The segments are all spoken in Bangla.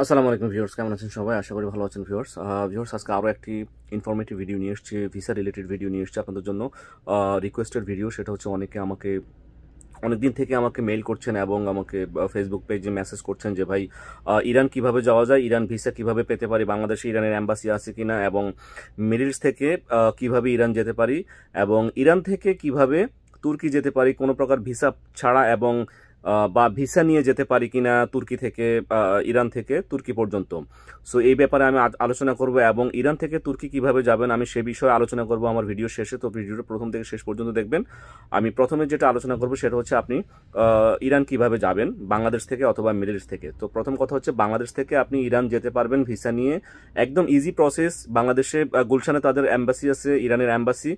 আসসালামু আলাইকুম ভিউর্স কেমন আছেন সবাই আশা করি ভালো আছেন ভিউর্স ভিউর্স আজকে আরও একটি ইনফরমেটিভ ভিডিও নিয়ে এসছে ভিসা রিলেটেড ভিডিও নিয়ে এসছে আপনাদের জন্য রিকোয়েস্টেড ভিডিও সেটা হচ্ছে অনেকে আমাকে অনেকদিন থেকে আমাকে মেইল করছেন এবং আমাকে ফেসবুক পেজে মেসেজ করছেন যে ভাই ইরান কিভাবে যাওয়া যায় ইরান ভিসা কিভাবে পেতে পারি বাংলাদেশে ইরানের অ্যাম্বাসি আছে কিনা এবং মিডিলস থেকে কিভাবে ইরান যেতে পারি এবং ইরান থেকে কিভাবে তুর্কি যেতে পারি কোনো প্রকার ভিসা ছাড়া এবং বা ভিসা নিয়ে যেতে পারি কিনা তুর্কি থেকে ইরান থেকে তুর্কি পর্যন্ত সো এই ব্যাপারে আমি আলোচনা করব এবং ইরান থেকে তুর্কি কিভাবে যাবেন আমি সে বিষয়ে আলোচনা করব আমার ভিডিও শেষে তো ভিডিওটা প্রথম থেকে শেষ পর্যন্ত দেখবেন আমি প্রথমে যেটা আলোচনা করব সেটা হচ্ছে আপনি ইরান কিভাবে যাবেন বাংলাদেশ থেকে অথবা মিডল ইস্ট থেকে তো প্রথম কথা হচ্ছে বাংলাদেশ থেকে আপনি ইরান যেতে পারবেন ভিসা নিয়ে একদম ইজি প্রসেস বাংলাদেশে গুলশানে তাদের অ্যাম্বাসি আছে ইরানের অ্যাম্বাসি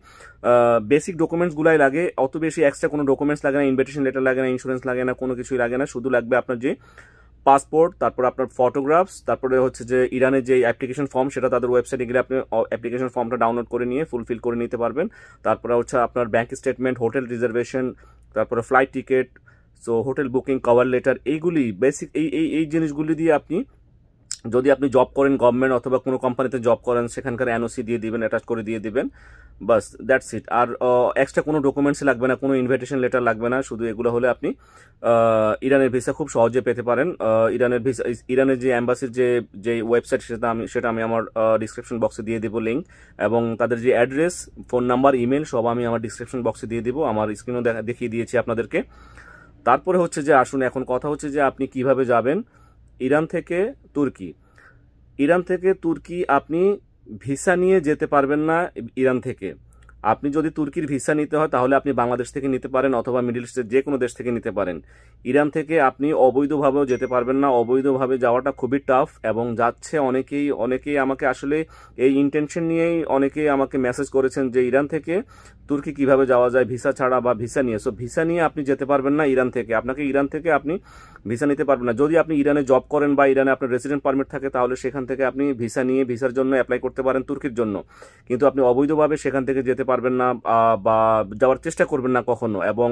বেসিক ডকুমেন্টসগুলাই লাগে অত বেশি এক্সট্রা কোনো ডকুমেন্টস লাগে না ইনভিটেশন লেটার লাগে না ইন্স্যুরেন্স লাগে না না কোনো কিছুই লাগে না শুধু লাগবে আপনার যে পাসপোর্ট তারপর আপনার ফটোগ্রাফস তারপরে হচ্ছে যে ইরানের যে অ্যাপ্লিকেশন ফর্ম সেটা তাদের ওয়েবসাইটে গেলে আপনি অ্যাপ্লিকেশন ফর্মটা ডাউনলোড করে নিয়ে ফুলফিল করে নিতে পারবেন তারপরে হচ্ছে আপনার ব্যাঙ্ক স্টেটমেন্ট হোটেল রিজার্ভেশন তারপরে flight ticket so hotel booking cover letter এইগুলি বেসিক এই এই এই জিনিসগুলি দিয়ে আপনি যদি আপনি জব করেন গভর্নমেন্ট অথবা কোনো কোম্পানিতে জব করেন সেখানকার এনওসি দিয়ে দিবেন অ্যাটাচ করে দিয়ে দিবেন বাস দ্যাটস ইট আর এক্সট্রা কোনো ডকুমেন্টস লাগবে না কোনো ইনভাইটেশন লেটার লাগবে না শুধু এগুলো হলে আপনি ইরানের ভিসা খুব সহজে পেতে পারেন ইরানের ভিসা ইরানের যে অ্যাম্বাসির যে যে ওয়েবসাইট সেটা আমি সেটা আমি আমার ডিসক্রিপশন বক্সে দিয়ে দেবো লিঙ্ক এবং তাদের যে অ্যাড্রেস ফোন নাম্বার ইমেল সব আমি আমার ডিসক্রিপশন বক্সে দিয়ে দেবো আমার স্ক্রিনও দেখিয়ে দিয়েছি আপনাদেরকে তারপরে হচ্ছে যে আসুন এখন কথা হচ্ছে যে আপনি কিভাবে যাবেন ইরান থেকে তুর্কি ইরান থেকে তুর্কি আপনি ভিসা নিয়ে যেতে পারবেন না ইরান থেকে আপনি যদি তুর্কির ভিসা নিতে হয় তাহলে আপনি বাংলাদেশ থেকে নিতে পারেন অথবা মিডিল ইস্টের যে কোনো দেশ থেকে নিতে পারেন ইরান থেকে আপনি অবৈধভাবেও যেতে পারবেন না অবৈধভাবে যাওয়াটা খুবই টাফ এবং যাচ্ছে অনেকেই অনেকেই আমাকে আসলে এই ইন্টেনশন নিয়েই অনেকেই আমাকে মেসেজ করেছেন যে ইরান থেকে তুর্কি কিভাবে যাওয়া যায় ভিসা ছাড়া বা ভিসা নিয়ে সো ভিসা নিয়ে আপনি যেতে পারবেন না ইরান থেকে আপনাকে ইরান থেকে আপনি ভিসা নিতে পারবেন না যদি আপনি ইরানে জব করেন বা ইরানে আপনার রেসিডেন্ট পারমিট থাকে তাহলে সেখান থেকে আপনি ভিসা নিয়ে ভিসার জন্য অ্যাপ্লাই করতে পারেন তুর্কির জন্য কিন্তু আপনি অবৈধভাবে সেখান থেকে যেতে পারবেন না বা যাওয়ার চেষ্টা করবেন না কখনো এবং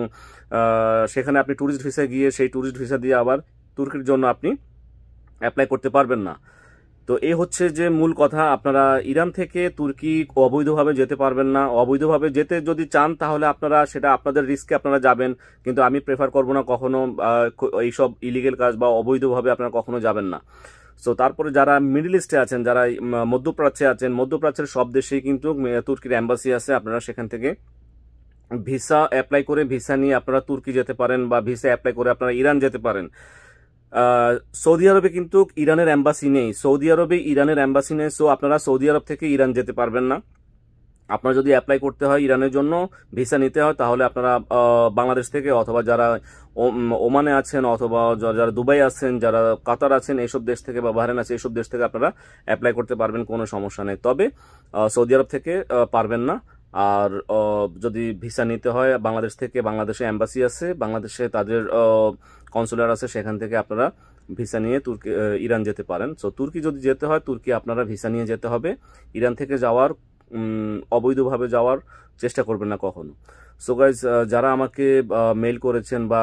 সেখানে আপনি ট্যুরিস্ট ভিসা গিয়ে সেই ট্যুরিস্ট ভিসা দিয়ে আবার তুর্কির জন্য আপনি অ্যাপ্লাই করতে পারবেন না তো এ হচ্ছে যে মূল কথা আপনারা ইরান থেকে তুর্কি অবৈধভাবে যেতে পারবেন না অবৈধভাবে যেতে যদি চান তাহলে আপনারা সেটা আপনাদের রিস্কে আপনারা যাবেন কিন্তু আমি প্রেফার করব না কখনো এইসব ইলিগেল কাজ বা অবৈধভাবে আপনারা কখনো যাবেন না সো তারপরে যারা মিডিল ইস্টে আছেন যারা মধ্যপ্রাচ্যে আছেন মধ্যপ্রাচ্যের সব দেশেই কিন্তু তুর্কির অ্যাম্বাসি আছে আপনারা সেখান থেকে ভিসা অ্যাপ্লাই করে ভিসা নিয়ে আপনারা তুর্কি যেতে পারেন বা ভিসা অ্যাপ্লাই করে আপনারা ইরান যেতে পারেন সৌদি আরবে কিন্তু ইরানের অ্যাম্বাসি নেই সৌদি আরবে ইরানের অ্যাম্বাসি নেই সো আপনারা সৌদি আরব থেকে ইরান যেতে পারবেন না আপনার যদি অ্যাপ্লাই করতে হয় ইরানের জন্য ভিসা নিতে হয় তাহলে আপনারা বাংলাদেশ থেকে অথবা যারা ওমানে আছেন অথবা যারা দুবাই আছেন যারা কাতার আছেন এইসব দেশ থেকে বা বাহারেন আছে এইসব দেশ থেকে আপনারা অ্যাপ্লাই করতে পারবেন কোনো সমস্যা নেই তবে সৌদি আরব থেকে পারবেন না আর যদি ভিসা নিতে হয় বাংলাদেশ থেকে বাংলাদেশে অ্যাম্বাসি আছে বাংলাদেশে তাদের কনসুলার আছে সেখান থেকে আপনারা ভিসা নিয়ে তুর্কি ইরান যেতে পারেন সো তুর্কি যদি যেতে হয় তুর্কি আপনারা ভিসা নিয়ে যেতে হবে ইরান থেকে যাওয়ার অবৈধভাবে যাওয়ার চেষ্টা করবেন না কখনো সো গাইজ যারা আমাকে মেল করেছেন বা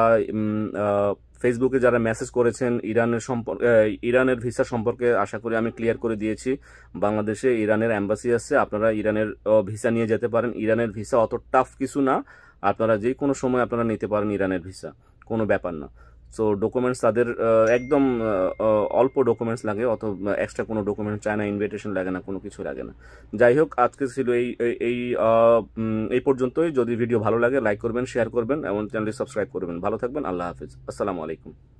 ফেসবুকে যারা মেসেজ করেছেন ইরানের সম্পর্কে ইরানের ভিসা সম্পর্কে আশা করি আমি ক্লিয়ার করে দিয়েছি বাংলাদেশে ইরানের অ্যাম্বাসি আছে আপনারা ইরানের ভিসা নিয়ে যেতে পারেন ইরানের ভিসা অত টাফ কিছু না আপনারা যে কোনো সময় আপনারা নিতে পারেন ইরানের ভিসা কোনো ব্যাপার না সো ডকুমেন্টস তাদের একদম অল্প ডকুমেন্টস লাগে অত এক্সট্রা কোনো ডকুমেন্টস চায় না ইনভিটেশন লাগে না কোনো কিছু লাগে না যাই হোক আজকে ছিল এই এই এই পর্যন্তই যদি ভিডিও ভালো লাগে লাইক করবেন শেয়ার করবেন এবং চ্যানেলটি সাবস্ক্রাইব করবেন ভালো থাকবেন আল্লাহ হাফিজ আসসালামু আলাইকুম